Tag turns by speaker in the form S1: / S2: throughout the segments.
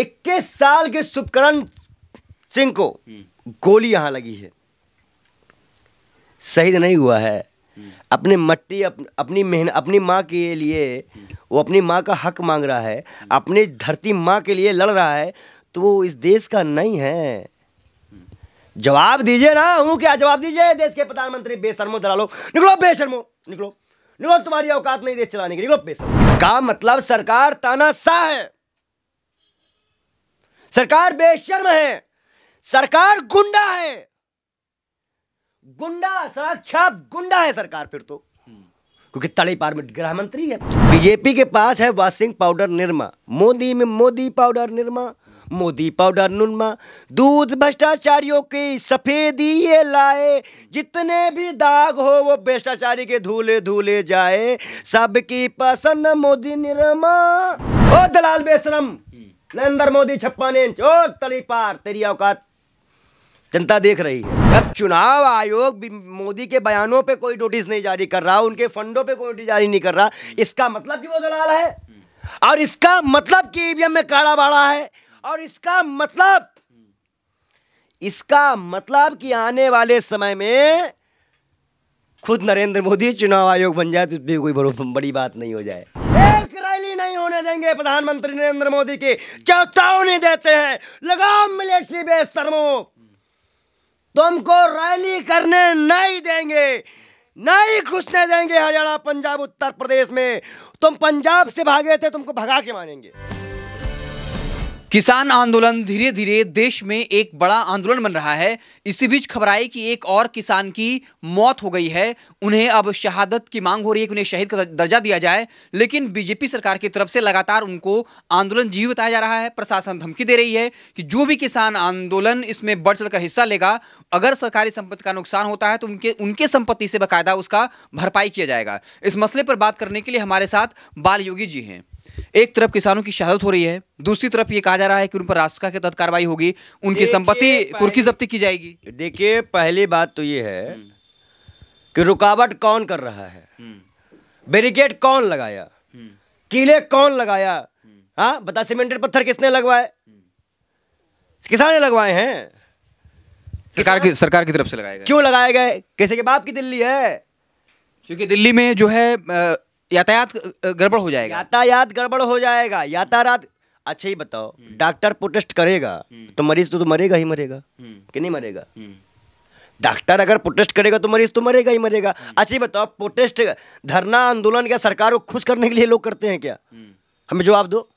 S1: इक्कीस साल के सुपकरण सिंह को गोली यहां लगी है शहीद नहीं हुआ है अपने मट्टी अप, अपनी मेहनत अपनी माँ के लिए वो अपनी माँ का हक मांग रहा है अपनी धरती माँ के लिए लड़ रहा है तो वो इस देश का नहीं है जवाब दीजिए ना हूं क्या जवाब दीजिए देश के प्रधानमंत्री बेशर्मो दलालो निकलो बेशर्मो निकलो निकलो तुम्हारी औकात नहीं देश चलाने की निकलो बेशर्मो इसका मतलब सरकार तानाशाह है सरकार बेशर्म है सरकार गुंडा है गुंडा साक्षात गुंडा है सरकार फिर तो क्योंकि तड़ी पार में गृह मंत्री है बीजेपी के पास है वॉशिंग पाउडर निर्मा मोदी में मोदी पाउडर निर्मा मोदी पाउडर नुनमा दूध भ्रष्टाचारियों की सफेदी ये लाए जितने भी दाग हो वो भ्रष्टाचारी के धूले धूले जाए सबकी पसंद मोदी निर्मा ओ दलाल बेशरम नरेंद्र मोदी छप्पन इंच तली पार तेरी औकात जनता देख रही है जब चुनाव आयोग मोदी के बयानों पे कोई नोटिस नहीं जारी कर रहा उनके फंडों पे कोई नोटिस जारी नहीं कर रहा इसका मतलब कि वो दलाल है और इसका मतलब कि ईवीएम e में काड़ा बाड़ा है और इसका मतलब इसका मतलब कि आने वाले समय में खुद नरेंद्र मोदी चुनाव आयोग बन जाए तो उसमें कोई बड़ी बात नहीं हो जाए देंगे प्रधानमंत्री नरेंद्र मोदी के चेतावनी देते हैं लगाओ मिलिट्री बेस तरमो तुमको रैली करने नहीं देंगे नहीं घुसने देंगे हरियाणा पंजाब उत्तर प्रदेश में तुम पंजाब से भागे थे तुमको भगा के मानेंगे
S2: किसान आंदोलन धीरे धीरे देश में एक बड़ा आंदोलन बन रहा है इसी बीच खबर आई कि एक और किसान की मौत हो गई है उन्हें अब शहादत की मांग हो रही है कि उन्हें शहीद का दर्जा दिया जाए लेकिन बीजेपी सरकार की तरफ से लगातार उनको आंदोलन जीव बताया जा रहा है प्रशासन धमकी दे रही है कि जो भी किसान आंदोलन इसमें बढ़ चढ़कर हिस्सा लेगा अगर सरकारी संपत्ति का नुकसान होता है तो उनके उनके संपत्ति से बाकायदा उसका भरपाई किया जाएगा इस मसले पर बात करने के लिए हमारे साथ बाल योगी जी हैं एक तरफ किसानों की शहादत हो रही है दूसरी तरफ ये कहा जा रहा है कि उन पर राष्ट्र के तहत कार्रवाई होगी
S1: उनकी संपत्ति कुर्की जब्ती की जाएगी जी देखिए पहली बात तो ये है हम्म। कि रुकावट कौन कर रहा है हम्म। बैरिकेड कौन लगाया हम्म। किले कौन लगाया हाँ बता सीमेंटेड पत्थर किसने लगवाए किसान लगवाए हैं सरकार
S2: की सरकार की तरफ से लगाए गए
S1: क्यों लगाए गए कैसे के बाप की दिल्ली है क्योंकि दिल्ली में जो है यातायात गड़बड़ हो जाएगा यातायात गड़बड़ हो जाएगा यातायात अच्छा ही बताओ डॉक्टर हम्म। प्रोटेस्ट करेगा हम्म। तो मरीज तो, तो मरेगा ही मरेगा हम्म। कि नहीं मरेगा डॉक्टर अगर प्रोटेस्ट करेगा तो मरीज तो मरेगा ही मरेगा अच्छा ही बताओ प्रोटेस्ट धरना आंदोलन क्या सरकार को खुश करने के लिए लोग करते हैं क्या हमें जवाब दो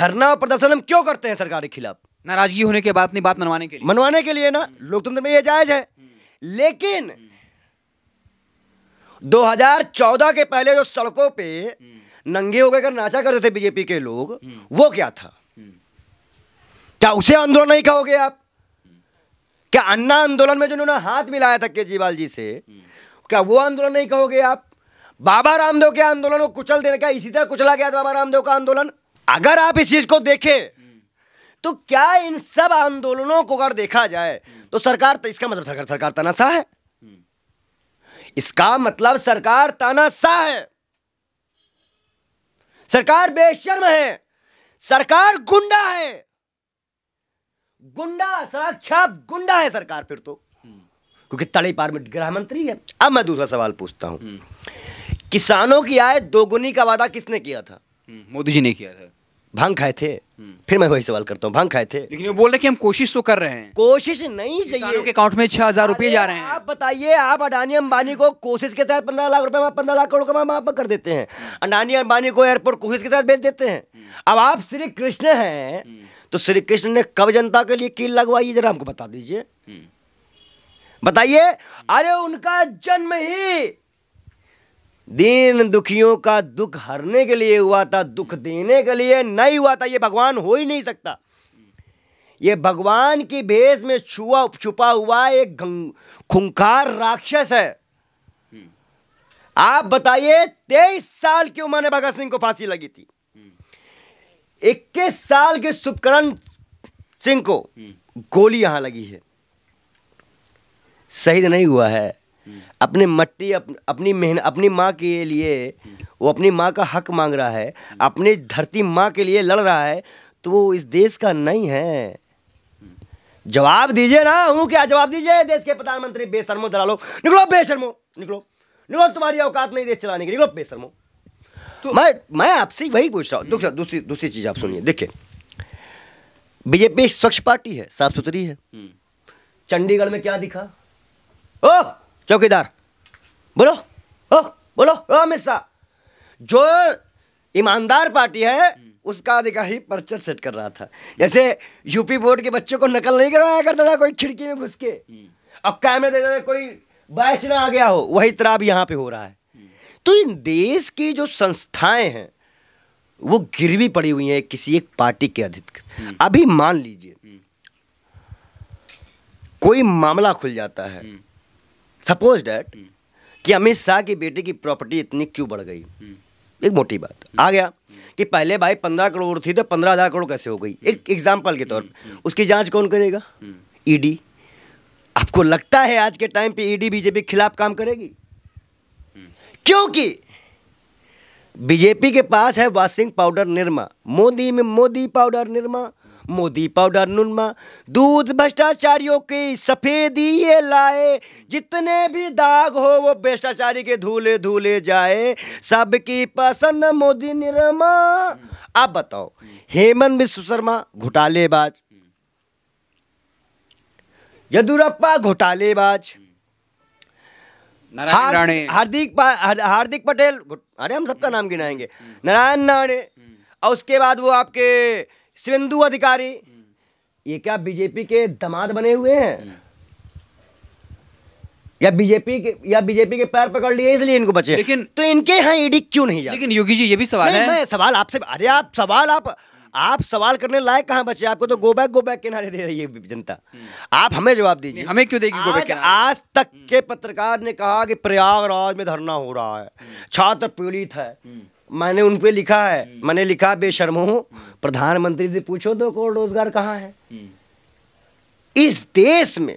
S1: धरना प्रदर्शन हम क्यों करते हैं सरकार के खिलाफ नाराजगी होने के बाद नहीं बात मनवाने के लिए मनवाने के लिए ना लोकतंत्र में यह जायज है लेकिन 2014 के पहले जो सड़कों पे नंगे होकर अगर नाचा करते थे बीजेपी के लोग हम्म। वो क्या था हम्म। क्या उसे आंदोलन नहीं कहोगे आप क्या अन्ना आंदोलन में जिन्होंने हाथ मिलाया था केजरीवाल जी से हम्म। क्या वो आंदोलन नहीं कहोगे आप बाबा रामदेव के आंदोलन को कुचल देने का इसी तरह कुचला गया बाबा रामदेव का आंदोलन अगर आप इस चीज को देखें तो क्या इन सब आंदोलनों को अगर देखा जाए तो सरकार तो इसका मतलब सरकार सरकार तानाशाह है इसका मतलब सरकार तनासा है सरकार बेशर्म है सरकार गुंडा है गुंडा साक्षात गुंडा है सरकार फिर तो क्योंकि तड़े पार में गृह मंत्री है अब मैं दूसरा सवाल पूछता हूं हम्म। किसानों की आय दोगुनी का वादा किसने किया था हम्म, मोदी जी ने किया था भांग खाए थे हम्म। फिर मैं वही सवाल करता हूँ भांग खाए थे लेकिन वो बोल रहे कि हम कोशिश तो कर रहे हैं कोशिश नहीं चाहिए के अकाउंट में छह हजार रुपये जा रहे हैं आप बताइए आप अडानी अंबानी को कोशिश के तहत पंद्रह लाख रुपए पंद्रह लाख करोड़ का माप कर देते हैं हम्म। अडानी अंबानी को एयरपोर्ट कोशिश के तहत भेज देते हैं हम्म। अब आप श्री कृष्ण हैं तो श्री कृष्ण ने कब जनता के लिए कील लगवाई जरा हमको बता दीजिए बताइए अरे उनका जन्म ही दीन दुखियों का दुख हरने के लिए हुआ था दुख देने के लिए नहीं हुआ था ये भगवान हो ही नहीं सकता ये भगवान की भेष में छुआ छुपा हुआ एक खुंखार राक्षस है आप बताइए तेईस साल की उम्र में भगत सिंह को फांसी लगी थी इक्कीस साल के सुपकरण सिंह को हम्म। गोली यहां लगी है शहीद नहीं हुआ है अपने मट्टी अप, अपनी मेहनत अपनी माँ के लिए वो अपनी माँ का हक मांग रहा है अपनी धरती माँ के लिए लड़ रहा है तो वो इस देश का नहीं है जवाब दीजिए ना हूँ क्या जवाब दीजिए देश के प्रधानमंत्री बेशर्मो दलालो निकलो बेशर्मो निकलो निकलो तुम्हारी औकात नहीं देश चलाने की निकलो बेशर्मो तो मैं मैं आपसे वही पूछ रहा हूँ हम्म। दूसरी दूसरी चीज़ आप सुनिए देखिए बीजेपी स्वच्छ पार्टी है साफ सुथरी है हम्म। चंडीगढ़ में क्या दिखा ओह चौकीदार बोलो ओ बोलो ओ अमित शाह जो ईमानदार पार्टी है उसका अधिकार ही पर्चर सेट कर रहा था जैसे यूपी बोर्ड के बच्चों को नकल नहीं करवाया करता था कोई खिड़की में घुस के अब कैमरे देता था कोई बायस ना आ गया हो वही तरह अब यहाँ पे हो रहा है तो इन देश की जो संस्थाएं हैं वो गिरवी पड़ी हुई है किसी एक पार्टी के अधिक अभी मान लीजिए कोई मामला खुल जाता है सपोज डैट hmm. कि अमित शाह की बेटी की प्रॉपर्टी इतनी क्यों बढ़ गई hmm. एक मोटी बात hmm. आ गया कि पहले भाई पंद्रह करोड़ थी तो पंद्रह हज़ार करोड़ कैसे हो गई एक एग्जाम्पल के तौर पर उसकी जांच कौन करेगा ईडी e आपको लगता है आज के टाइम पे ईडी e बीजेपी के खिलाफ काम करेगी क्योंकि बीजेपी के पास है वॉशिंग पाउडर निर्मा मोदी में मोदी पाउडर निर्मा मोदी पाउडर नुनमा दूध भ्रष्टाचारियों की सफेदी ये लाए जितने भी दाग हो वो भ्रष्टाचारी के धूले धूले जाए सबकी पसंद मोदी निरमा आप बताओ हेमंत विश्व शर्मा घोटालेबाज यदुरप्पा घोटालेबाज हार्दिक हार्दिक पटेल अरे हम सबका नाम गिनाएंगे हम्म। नारायण नाणे हम्म। और उसके बाद वो आपके शिवेंदु अधिकारी ये क्या बीजेपी के दमाद बने हुए हैं या बीजेपी के या बीजेपी के पैर पकड़ लिए इसलिए इनको बचे लेकिन तो इनके यहाँ ईडी e क्यों नहीं जा लेकिन योगी जी ये भी सवाल है मैं सवाल आपसे अरे आप सवाल आप आप सवाल करने लायक कहाँ बचे आपको तो गो बैक गो बैक किनारे दे रही है जनता आप हमें जवाब दीजिए हमें क्यों देगी आज, आज तक के पत्रकार ने कहा कि प्रयागराज में धरना हो रहा है छात्र पीड़ित है मैंने उन पर लिखा है मैंने लिखा बेशर्म हो प्रधानमंत्री से पूछो दो तो करोड़ रोजगार कहाँ है इस देश में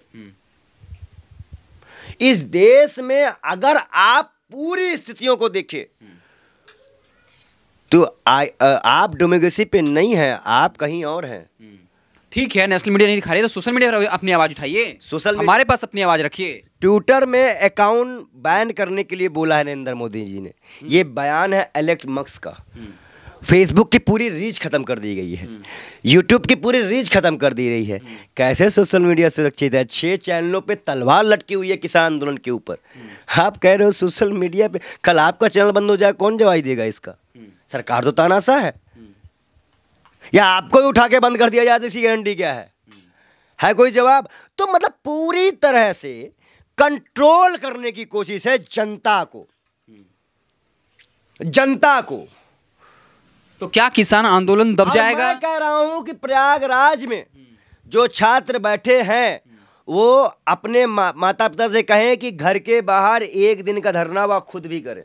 S1: इस देश में अगर आप पूरी स्थितियों को देखे तो आ, आ, आप डेमोक्रेसी पे नहीं है आप कहीं और हैं
S2: ठीक है नेशनल मीडिया नहीं दिखा रही तो सोशल मीडिया पर अपनी आवाज उठाइए सोशल हमारे पास अपनी आवाज
S1: रखिए ट्विटर में अकाउंट बैन करने के लिए बोला है नरेंद्र मोदी जी ने हम्म। ये बयान है एलेक्ट मक्स का फेसबुक हम्म। की पूरी रीच खत्म कर दी गई है यूट्यूब हम्म। की पूरी रीच खत्म कर दी रही है कैसे सोशल मीडिया सुरक्षित है छह चैनलों पे तलवार लटकी हुई है किसान आंदोलन के ऊपर आप कह रहे हो सोशल मीडिया पे कल आपका चैनल बंद हो जाए कौन जवाब देगा इसका सरकार तो तानाशा है या आपको ही उठा के बंद कर दिया जाए तो इसकी गारंटी क्या है है कोई जवाब तो मतलब पूरी तरह से कंट्रोल करने की कोशिश है जनता को जनता को तो क्या किसान आंदोलन दब जाएगा मैं कह रहा हूं कि प्रयागराज में जो छात्र बैठे हैं वो अपने मा, माता पिता से कहें कि घर के बाहर एक दिन का धरना वह खुद भी करें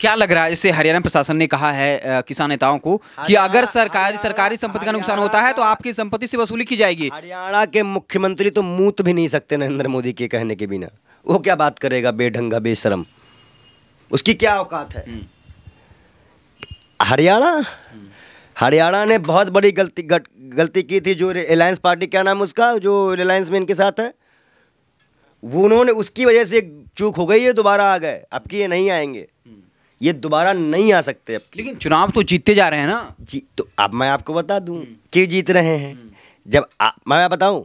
S2: क्या लग रहा है जैसे हरियाणा प्रशासन ने कहा है किसान नेताओं को कि अगर सरकारी सरकारी
S1: संपत्ति का नुकसान होता है तो आपकी संपत्ति से वसूली की जाएगी हरियाणा के मुख्यमंत्री तो मूत भी नहीं सकते नरेंद्र मोदी के कहने के बिना वो क्या बात करेगा बेढंगा बेशरम उसकी क्या औकात है हम्म। हरियाणा हरियाणा ने बहुत बड़ी गलती गट, गलती की थी जो रिलायंस पार्टी क्या नाम उसका जो रिलायंस में इनके साथ है उन्होंने उसकी वजह से चूक हो गई है दोबारा आ गए अब की ये नहीं आएंगे हम्म। ये दोबारा नहीं आ सकते अब लेकिन चुनाव तो जीतते जा रहे हैं ना जी तो अब मैं आपको बता दूं क्यों जीत रहे हैं जब आ, मैं बताऊं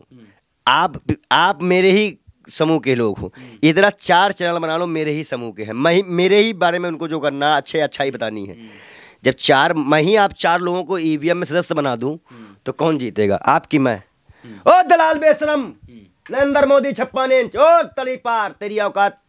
S1: आप आप मेरे ही समूह के लोग हो इतना चार चैनल बना लो मेरे ही समूह के हैं मैं मेरे ही बारे में उनको जो करना अच्छे अच्छा ही बतानी है जब चार मैं ही आप चार लोगों को ई e में सदस्य बना दूँ तो कौन जीतेगा आपकी मैं ओ दलाल बेसरम नरेंद्र मोदी छप्पन इंच ओ तली पार तेरी औकात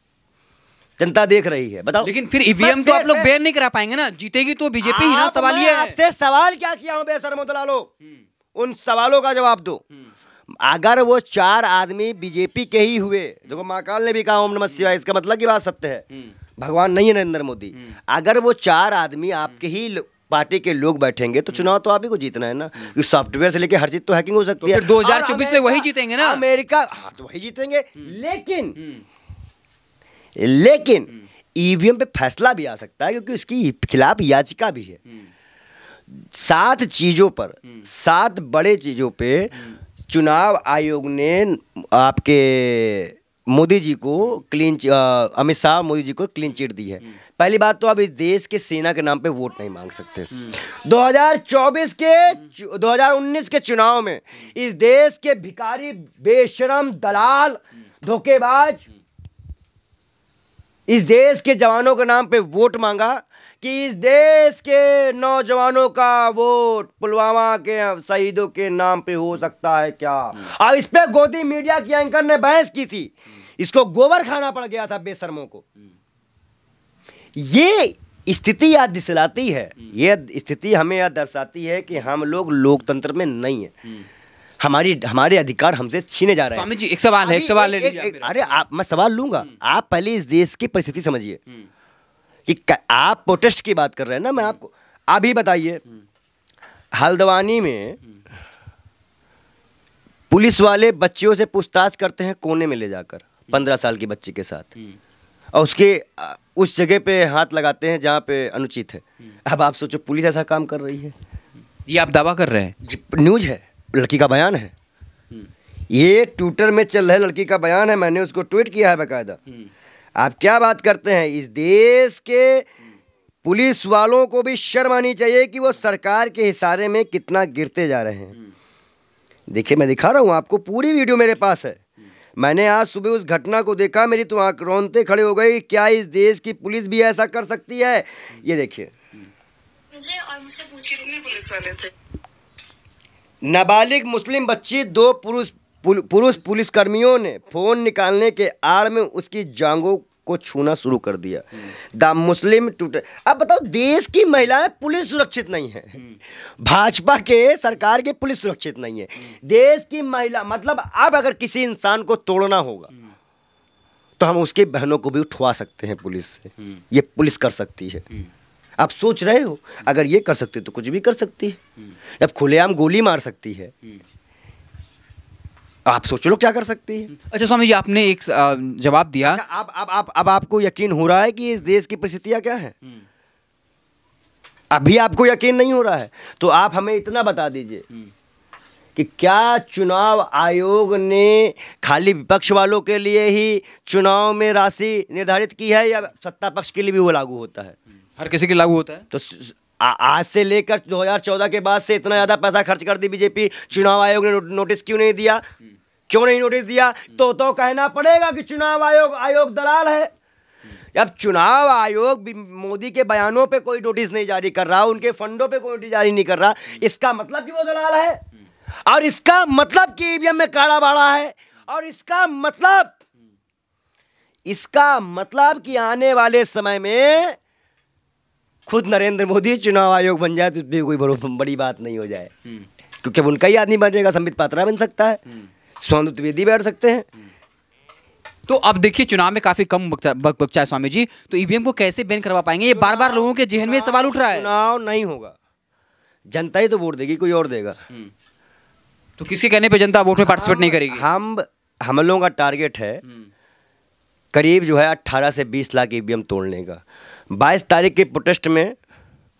S1: जनता देख रही है बताओ लेकिन फिर ईवीएम e तो आप लोग बैन नहीं करा पाएंगे ना जीतेगी तो बीजेपी ही ना सवाल ये आपसे सवाल क्या किया हूँ बेसरमो दलालो हम्म। उन सवालों का जवाब दो हम्म। अगर वो चार आदमी बीजेपी के ही हुए देखो महाकाल ने भी कहा ओम नमः हम्म। शिवाय इसका मतलब की बात सत्य है भगवान नहीं है नरेंद्र मोदी अगर वो चार आदमी आपके ही पार्टी के लोग बैठेंगे तो चुनाव तो आप ही को जीतना है ना सॉफ्टवेयर से लेके हर चीज तो हैकिंग हो सकती तो है 2024 में वही जीतेंगे ना अमेरिका हाँ तो वही जीतेंगे लेकिन लेकिन ईवीएम पे फैसला भी आ सकता है क्योंकि उसकी खिलाफ याचिका भी है हम्म। सात चीज़ों पर हम्म। सात बड़े चीज़ों पे चुनाव आयोग ने आपके मोदी जी को क्लीन अमित शाह मोदी जी को क्लीन चिट दी है हम्म। पहली बात तो आप इस देश के सेना के नाम पे वोट नहीं मांग सकते 2024 के 2019 के चुनाव में इस देश के भिकारी बेशरम दलाल धोखेबाज इस देश के जवानों के नाम पे वोट मांगा कि इस देश के नौजवानों का वोट पुलवामा के शहीदों के नाम पे हो सकता है क्या अब हम्म। इस पर गोदी मीडिया की एंकर ने बहस की थी हम्म। इसको गोबर खाना पड़ गया था बेसरमों को हम्म। ये स्थिति याद दिसलाती है ये स्थिति हमें याद दर्शाती है कि हम लोग लोकतंत्र में नहीं है हमारी हमारे अधिकार हमसे छीने जा रहे हैं जी एक सवाल है एक सवाल लीजिए अरे आप मैं सवाल लूंगा हम्म। आप पहले इस देश की परिस्थिति समझिए हम्म। कि आप प्रोटेस्ट की बात कर रहे हैं ना मैं हम्म। आपको आप ही बताइए हल्द्वानी में पुलिस वाले बच्चियों से पूछताछ करते हैं कोने में ले जाकर पंद्रह साल की बच्ची के साथ और उसके उस जगह पे हाथ लगाते हैं जहाँ पे अनुचित है अब आप सोचो पुलिस ऐसा काम कर रही है ये आप दावा कर रहे हैं न्यूज है लड़की का बयान है ये ट्विटर में चल रहे लड़की का बयान है मैंने उसको ट्वीट किया है बाकायदा आप क्या बात करते हैं इस देश के पुलिस वालों को भी शर्म आनी चाहिए कि वो सरकार के हिसारे में कितना गिरते जा रहे हैं देखिए मैं दिखा रहा हूँ आपको पूरी वीडियो मेरे पास है मैंने आज सुबह उस घटना को देखा मेरी तो आंख रोनते खड़े हो गई क्या इस देश की पुलिस भी ऐसा कर सकती है ये देखिए
S2: मुझे और मुझसे कितने पुलिस वाले थे
S1: नाबालिग मुस्लिम बच्ची दो पुरुष पुरुष पुलिसकर्मियों ने फ़ोन निकालने के आड़ में उसकी जांगों को छूना शुरू कर दिया द मुस्लिम टूटे अब बताओ देश की महिलाएं पुलिस सुरक्षित नहीं है भाजपा के सरकार के पुलिस सुरक्षित नहीं है देश की महिला मतलब अब अगर किसी इंसान को तोड़ना होगा तो हम उसके बहनों को भी उठवा सकते हैं पुलिस से ये पुलिस कर सकती है आप सोच रहे हो अगर ये कर सकते तो कुछ भी कर सकती है हम्म। अब खुलेआम गोली मार सकती है हम्म। आप सोच लो क्या कर सकती है अच्छा स्वामी जी आपने एक जवाब दिया अच्छा, आप, आप, आप, अब आपको यकीन हो रहा है कि इस देश की परिस्थितियाँ क्या है हम्म। अभी आपको यकीन नहीं हो रहा है तो आप हमें इतना बता दीजिए कि क्या चुनाव आयोग ने खाली विपक्ष वालों के लिए ही चुनाव में राशि निर्धारित की है या सत्ता पक्ष के लिए भी वो लागू होता है हर किसी के लागू होता है तो आज से लेकर 2014 के बाद से इतना ज़्यादा पैसा खर्च कर दी बीजेपी चुनाव आयोग ने नोटिस क्यों नहीं दिया क्यों नहीं नोटिस दिया तो तो कहना पड़ेगा कि चुनाव आयोग आयोग दलाल है अब चुनाव आयोग मोदी के बयानों पे कोई नोटिस नहीं जारी कर रहा उनके फंडों पे कोई नोटिस जारी नहीं कर रहा इसका मतलब कि वो दलाल है और इसका मतलब कि ईवीएम e में काड़ा बाड़ा है और इसका मतलब इसका मतलब कि आने वाले समय में खुद नरेंद्र मोदी चुनाव आयोग बन जाए तो उसमें कोई बड़ी बात नहीं हो जाए हम्म। तो क्योंकि अब उनका ही आदमी बन जाएगा संबित पात्रा बन सकता है हम्म। स्वामी त्रिवेदी बैठ सकते हैं हम्म।
S2: तो अब देखिए चुनाव में काफी कम बचा है स्वामी जी तो ईवीएम को कैसे बैन करवा पाएंगे ये बार बार लोगों के जेहन में सवाल उठ रहा है चुनाव नहीं होगा
S1: जनता ही तो वोट देगी कोई और देगा तो किसके कहने पे जनता वोट में पार्टिसिपेट नहीं करेगी हम हम लोगों का टारगेट है करीब जो है 18 से 20 लाख ईवीएम तोड़ने का बाईस तारीख के प्रोटेस्ट में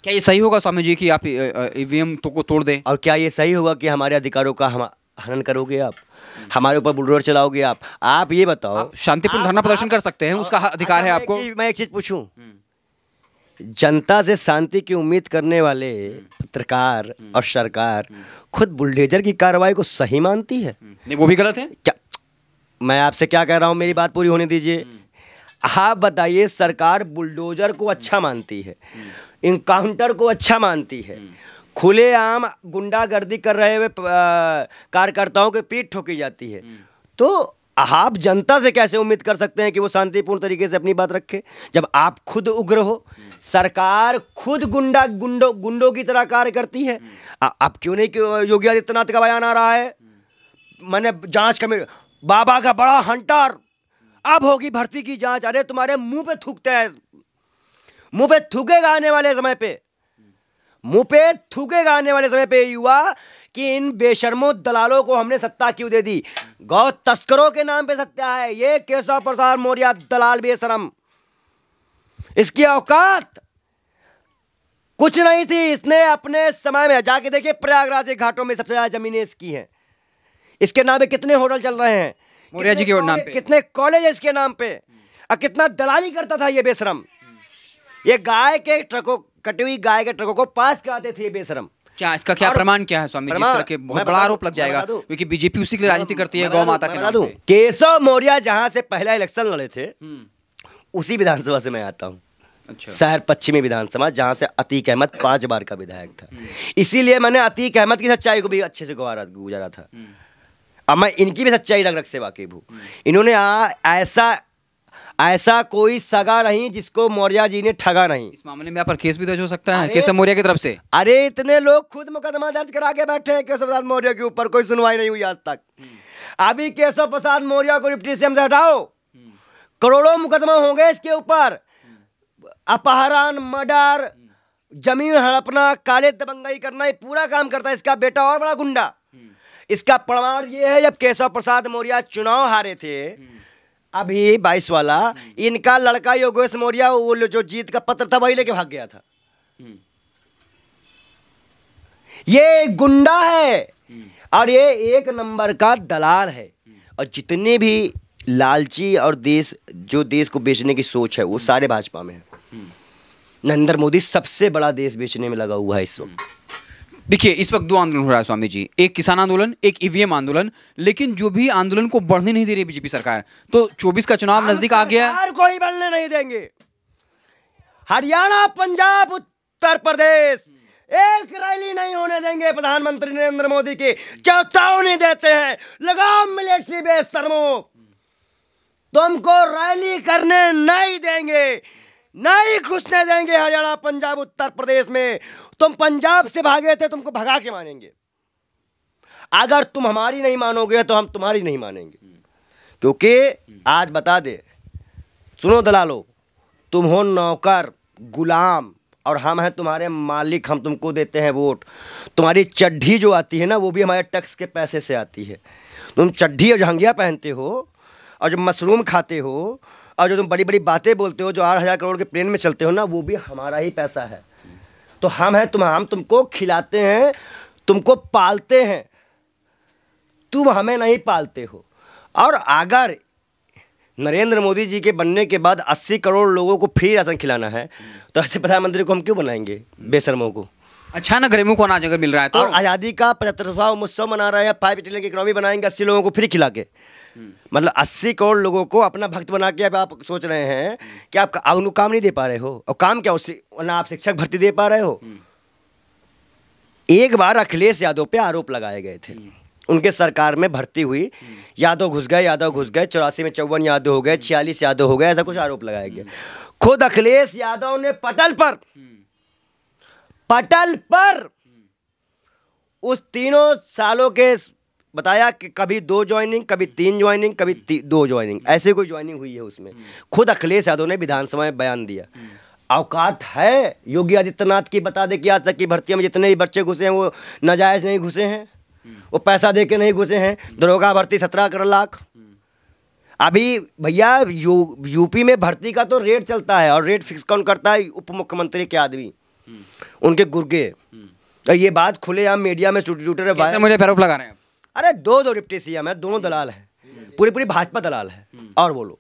S1: क्या ये सही होगा स्वामी जी कि आप ईवीएम तो को तोड़ दें और क्या ये सही होगा कि हमारे अधिकारों का हम हनन करोगे आप हमारे ऊपर बुलडोर चलाओगे आप आप ये बताओ शांतिपूर्ण धरना प्रदर्शन कर सकते हैं उसका अच्छा अधिकार है आपको मैं एक चीज़ पूछूं हम्म। जनता से शांति की उम्मीद करने वाले पत्रकार हम्म। और सरकार हम्म। खुद बुलडेजर की कार्रवाई को सही मानती है नहीं वो भी गलत है क्या मैं आपसे क्या कह रहा हूँ मेरी बात पूरी होने दीजिए आप हाँ, बताइए सरकार बुलडोजर को अच्छा मानती है इनकाउंटर को अच्छा मानती है खुलेआम गुंडागर्दी कर रहे हुए कार्यकर्ताओं के पीठ ठोकी जाती है तो आप जनता से कैसे उम्मीद कर सकते हैं कि वो शांतिपूर्ण तरीके से अपनी बात रखे जब आप खुद उग्र हो सरकार खुद गुंडा गुंडो गुंडों की तरह कार्य करती है आप क्यों नहीं क्यों योगी आदित्यनाथ का बयान आ रहा है मैंने जांच कमेटी बाबा का बड़ा हंटर अब होगी भर्ती की जांच अरे तुम्हारे मुंह पे थूकता है मुंह पे थूकेगा आने वाले समय पे मुंह पे थूकेगा आने वाले समय पे युवा कि इन बेशर्मो दलालों को हमने सत्ता क्यों दे दी गौ तस्करों के नाम पे सत्या है ये केशव प्रसाद मौर्य दलाल बेशरम इसकी औकात कुछ नहीं थी इसने अपने समय में जाके देखिए प्रयागराज के घाटों में सबसे ज्यादा जमीनें इसकी हैं इसके नाम पे कितने होटल चल रहे हैं मौर्या जी के नाम पे कितने कॉलेज के नाम पे और कितना दलाली करता था ये बेशरम ये गाय के ट्रकों कटी हुई गाय के ट्रकों को पास कराते थे ये बेशरम
S2: क्या इसका क्या प्रमाण क्या है स्वामी जी के बहुत बड़ा आरोप लग जाएगा क्योंकि
S1: बीजेपी उसी की राजनीति करती है गौ माता के नाम केशव मौर्या जहाँ से पहला इलेक्शन लड़े थे हम्म। उसी विधानसभा से मैं आता हूँ अच्छा। शहर पश्चिमी विधानसभा जहां से अतीक अहमद पांच बार का विधायक था इसीलिए मैंने अतीक अहमद की सच्चाई को भी अच्छे से गुजारा था हम्म। अब मैं इनकी भी सच्चाई रग रख से वाकिफ भू इन्होंने आ, ऐसा ऐसा कोई सगा नहीं जिसको मौर्य जी ने ठगा नहीं इस मामले में पर केस भी दर्ज हो सकता है केसव मौर्य की तरफ से अरे इतने लोग खुद मुकदमा दर्ज करा के बैठे हैं केशव प्रसाद मौर्य के ऊपर कोई सुनवाई नहीं हुई आज तक हम्म। अभी केशव प्रसाद मौर्य को डिप्टी सीएम से हटाओ हम्म। करोड़ों मुकदमा होंगे इसके ऊपर हम्म। अपहरण मर्डर जमीन हड़पना काले दबंगाई करना ये पूरा काम करता है इसका बेटा और बड़ा गुंडा इसका प्रमाण ये है जब केशव प्रसाद मौर्य चुनाव हारे थे अभी बाईस वाला इनका लड़का योगेश मौर्य वो जो जीत का पत्र था वही लेके भाग गया था ये गुंडा है और ये एक नंबर का दलाल है और जितने भी लालची और देश जो देश को बेचने की सोच है वो सारे भाजपा में है नरेंद्र मोदी सबसे बड़ा देश बेचने में लगा हुआ है इस वक्त देखिए इस वक्त दो आंदोलन हो रहा
S2: है स्वामी जी एक किसान आंदोलन एक ईवीएम आंदोलन लेकिन जो भी आंदोलन को बढ़ने नहीं दे रही बीजेपी सरकार तो 24 का चुनाव नजदीक आ गया है
S1: कोई बढ़ने नहीं देंगे हरियाणा पंजाब उत्तर प्रदेश एक रैली नहीं होने देंगे प्रधानमंत्री नरेंद्र मोदी की चेतावनी देते हैं लगाम मिलिट्री बेस्तर तुमको रैली करने नहीं देंगे नहीं घुसने देंगे हरियाणा पंजाब उत्तर प्रदेश में तुम पंजाब से भागे थे तुमको भगा के मानेंगे अगर तुम हमारी नहीं मानोगे तो हम तुम्हारी नहीं मानेंगे क्योंकि आज बता दे सुनो दलालो तुम हो नौकर गुलाम और हम हैं तुम्हारे मालिक हम तुमको देते हैं वोट तुम्हारी चड्ढी जो आती है ना वो भी हमारे टैक्स के पैसे से आती है तुम चड्ढी और जहांगिया पहनते हो और जब मशरूम खाते हो और जो तुम बड़ी बड़ी बातें बोलते हो जो आठ हज़ार करोड़ के प्लेन में चलते हो ना वो भी हमारा ही पैसा है तो हम हैं तुम हम तुमको खिलाते हैं तुमको पालते हैं तुम हमें नहीं पालते हो और अगर नरेंद्र मोदी जी के बनने के बाद 80 करोड़ लोगों को फ्री राशन खिलाना है तो ऐसे प्रधानमंत्री को हम क्यों बनाएंगे बेसरमों को अच्छा ना गरीबों को अनाज अगर मिल रहा है तो आज़ादी का पचहत्तरवा महोत्सव मना रहे हैं फाइव इटली की इकोनॉमी बनाएंगे अस्सी लोगों को फ्री खिला के मतलब अस्सी करोड़ लोगों को अपना भक्त बना के आप सोच रहे हैं कि आप काम नहीं दे पा रहे हो और काम क्या उससे ना आप शिक्षक भर्ती दे पा रहे हो एक बार अखिलेश यादव पे आरोप लगाए गए थे उनके सरकार में भर्ती हुई यादव घुस गए यादव घुस गए चौरासी में चौवन यादव हो गए छियालीस यादव हो गए ऐसा कुछ आरोप लगाया गया खुद अखिलेश यादव ने पटल पर पटल पर उस तीनों सालों के बताया कि कभी दो ज्वाइनिंग कभी तीन ज्वाइनिंग कभी ती, दो ज्वाइनिंग ऐसे कोई ज्वाइनिंग हुई है उसमें खुद अखिलेश यादव ने विधानसभा में बयान दिया अवकात है योगी आदित्यनाथ की बता दे कि आज तक की भर्ती में जितने भी बच्चे घुसे हैं वो नाजायज़ नहीं घुसे हैं वो पैसा दे के नहीं घुसे हैं दरोगा भर्ती सत्रह करोड़ लाख अभी भैया यू, यूपी में भर्ती का तो रेट चलता है और रेट फिक्स कौन करता है उप मुख्यमंत्री के आदमी उनके गुर्गे तो ये बात खुलेआम मीडिया में ट्विटर है मुझे लगा रहे हैं अरे दो दो डिप्टी सीएम है दोनों दलाल हैं पूरी पूरी भाजपा दलाल है और बोलो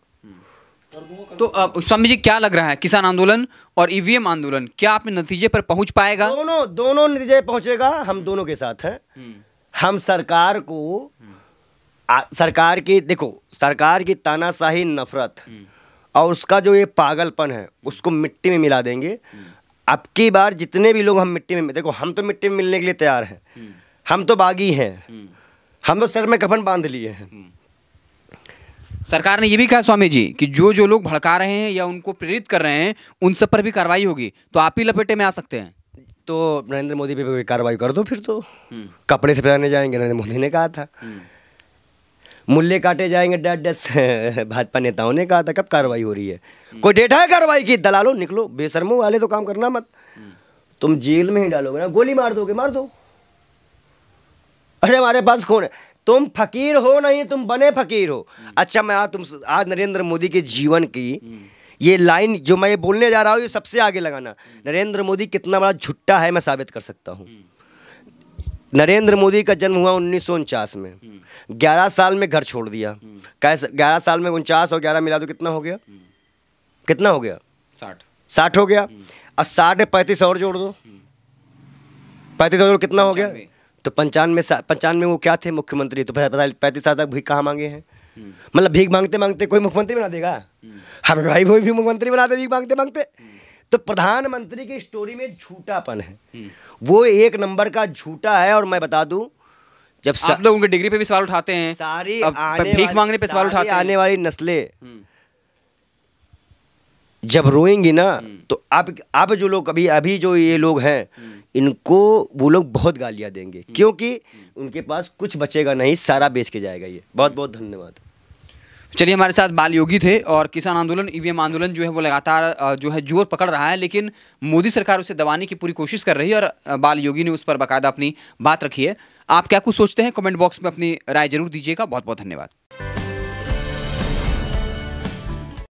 S1: तो स्वामी जी क्या लग रहा है किसान आंदोलन और ईवीएम आंदोलन क्या आपने नतीजे पर पहुंच पाएगा दोनों दोनों नतीजे पहुंचेगा हम दोनों के साथ हैं हम्म। हम सरकार को आ, सरकार की देखो सरकार की तानाशाही नफरत हम्म। और उसका जो ये पागलपन है उसको मिट्टी में मिला देंगे हम्म। अब की बार जितने भी लोग हम मिट्टी में देखो हम तो मिट्टी में मिलने के लिए तैयार हैं हम तो बागी हैं हम तो सर में कफन बांध लिए हैं हम्म।
S2: सरकार ने यह भी कहा स्वामी जी कि जो जो लोग भड़का रहे हैं या उनको प्रेरित कर रहे हैं उन सब पर भी कार्रवाई होगी तो आप ही लपेटे में आ सकते
S1: हैं तो नरेंद्र मोदी पे भी कार्रवाई कर दो फिर तो हम्म। कपड़े से फैलाने जाएंगे नरेंद्र मोदी ने कहा था हम्म। मूल्य काटे जाएंगे डेड डेस भाजपा नेताओं ने कहा था कब कार्रवाई हो रही है कोई डेटा है कार्रवाई की दलालो निकलो बेसरमो वाले तो काम करना मत तुम जेल में ही डालोगे ना गोली मार दोगे मार दो अरे हमारे पास कौन है तुम फकीर हो नहीं तुम बने फकीर हो हम्म। अच्छा मैं आज तुम आज नरेंद्र मोदी के जीवन की हम्म। ये लाइन जो मैं बोलने जा रहा हूँ ये सबसे आगे लगाना हम्म। नरेंद्र मोदी कितना बड़ा झुट्टा है मैं साबित कर सकता हूँ नरेंद्र मोदी का जन्म हुआ उन्नीस में ग्यारह साल में घर छोड़ दिया कैसे ग्यारह साल में उनचास और ग्यारह मिला तो कितना हो गया कितना हो गया साठ साठ हो गया और साठ में पैंतीस और जोड़ दो पैंतीस और जोड़ कितना हो गया तो पंचानवे पंचानवे वो क्या थे मुख्यमंत्री तो पैंतीस साल तक भीख कहाँ मांगे हैं मतलब भीख मांगते मांगते कोई मुख्यमंत्री बना देगा हम भाई वो भी मुख्यमंत्री बना दे भीख मांगते मांगते तो प्रधानमंत्री की स्टोरी में झूठापन है वो एक नंबर का झूठा है और मैं बता दूं जब सब लोग उनके डिग्री पे भी सवाल उठाते हैं सारी भीख मांगने पे सवाल उठाते आने वाली नस्लें हम्म। जब रोएंगे ना हम्म। तो आप आप जो लोग अभी अभी जो ये लोग हैं हम्म। इनको वो लोग बहुत गालियाँ देंगे हम्म। क्योंकि उनके पास कुछ बचेगा नहीं सारा बेच के जाएगा ये बहुत बहुत धन्यवाद चलिए
S2: हमारे साथ बाल योगी थे और किसान आंदोलन ईवीएम आंदोलन जो है वो लगातार जो है जोर पकड़ रहा है लेकिन मोदी सरकार उसे दबाने की पूरी कोशिश कर रही है और बाल योगी ने उस पर बाकायदा अपनी बात रखी है आप क्या कुछ सोचते हैं कमेंट बॉक्स में अपनी राय जरूर दीजिएगा बहुत बहुत धन्यवाद